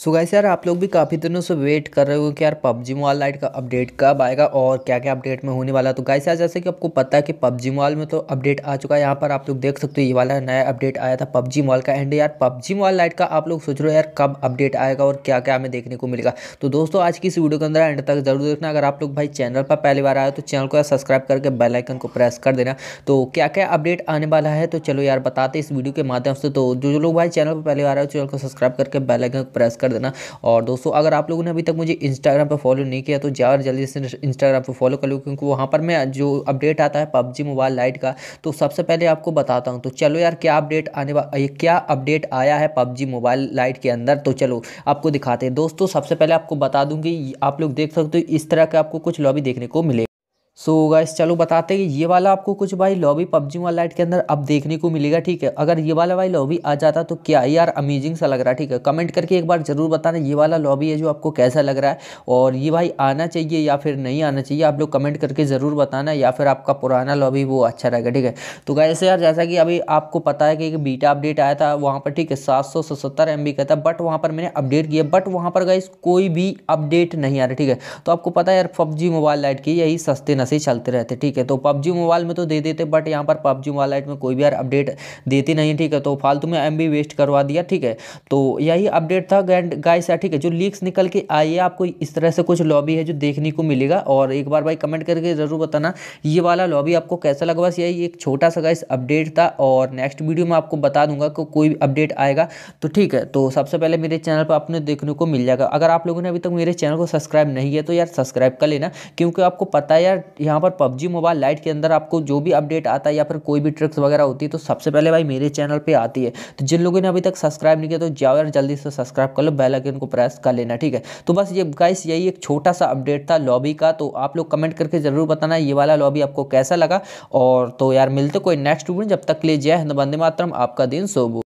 so guys यार आप लोग भी काफ़ी दिनों से वेट कर रहे हो कि यार पबजी मोबाइल लाइट का अपडेट कब आएगा और क्या क्या अपडेट में होने वाला तो गाइस यार जैसे कि आपको पता है कि पबजी मोबाइल में तो अपडेट आ चुका है यहाँ पर आप लोग देख सकते हो ये वाला नया अपडेट आया था पबजी मोबाइल का एंड यार पबजी मोबाइल लाइट का आप लोग सोच रहे हो यार कब अपडेट आएगा और क्या क्या हमें देखने को मिलेगा तो दोस्तों आज की इस वीडियो के अंदर एंड तक जरूर देखना अगर आप लोग भाई चैनल पर पहली बार आए तो चैनल को यार सब्सक्राइब करके बेलाइकन को प्रेस कर देना तो क्या क्या अपडेट आने वाला है तो चलो यार बताते इस वीडियो के माध्यम से तो जो लोग भाई चैनल पर पहली बार आए चैनल को सब्सक्राइब करके बेलाइकन को प्रेस कर कर देना और दोस्तों अगर आप लोगों ने अभी तक मुझे इंस्टाग्राम पर फॉलो नहीं किया तो ज़्यादा जल्दी से इंस्टाग्राम पर फॉलो कर लो क्योंकि वहाँ पर मैं जो अपडेट आता है पबजी मोबाइल लाइट का तो सबसे पहले आपको बताता हूँ तो चलो यार क्या अपडेट आने वाला क्या अपडेट आया है पबजी मोबाइल लाइट के अंदर तो चलो आपको दिखाते हैं दोस्तों सबसे पहले आपको बता दूँगी आप लोग देख सकते हो इस तरह का आपको कुछ लॉबी देखने को मिलेगा सो so गाइस चलो बताते हैं ये वाला आपको कुछ भाई लॉबी पबजी लाइट के अंदर अब देखने को मिलेगा ठीक है अगर ये वाला भाई लॉबी आ जाता तो क्या यार अमेजिंग सा लग रहा है ठीक है कमेंट करके एक बार ज़रूर बताना ये वाला लॉबी है जो आपको कैसा लग रहा है और ये भाई आना चाहिए या फिर नहीं आना चाहिए आप लोग कमेंट करके ज़रूर बताना या फिर आपका पुराना लॉबी वो अच्छा रहेगा ठीक है तो गाइस यार जैसा कि अभी आपको पता है कि एक बीटा अपडेट आया था वहाँ पर ठीक है सात सौ सत्तर एम बी का था बट वहाँ पर मैंने अपडेट किया बट वहाँ पर गाइस कोई भी अपडेट नहीं आ रहा ठीक है तो आपको पता है यार पबजी मोबाइल लाइट की यही सस्ते नस्ते ऐसे ही चलते रहते ठीक है तो पबजी मोबाइल में तो दे देते बट यहाँ पर पबजी मोबाइल में कोई भी यार अपडेट देती नहीं ठीक है तो फालतू में एम वेस्ट करवा दिया ठीक है तो यही अपडेट था गाइस यार ठीक है जो लीक्स निकल के आई है आपको इस तरह से कुछ लॉबी है जो देखने को मिलेगा और एक बार भाई कमेंट करके ज़रूर बताना ये वाला लॉबी आपको कैसा लगा बस यही एक छोटा सा गाइस अपडेट था और नेक्स्ट वीडियो में आपको बता दूंगा कि कोई भी अपडेट आएगा तो ठीक है तो सबसे पहले मेरे चैनल पर आपने देखने को मिल जाएगा अगर आप लोगों ने अभी तक मेरे चैनल को सब्सक्राइब नहीं किया तो यार सब्सक्राइब कर लेना क्योंकि आपको पता है यार यहाँ पर पबजी मोबाइल लाइट के अंदर आपको जो भी अपडेट आता है या फिर कोई भी ट्रिक्स वगैरह होती है तो सबसे पहले भाई मेरे चैनल पर आती है तो जिन लोगों ने अभी तक सब्सक्राइब नहीं किया तो जाओ यार जल्दी से सब्सक्राइब कर लो आइकन को प्रेस कर लेना ठीक है तो बस ये गाइस यही एक छोटा सा अपडेट था लॉबी का तो आप लोग कमेंट करके ज़रूर बताना ये वाला लॉबी आपको कैसा लगा और तो यार मिलते कोई नेक्स्ट वीडियो जब तक ले जय हिंद वंदे मातरम आपका दिन सोबो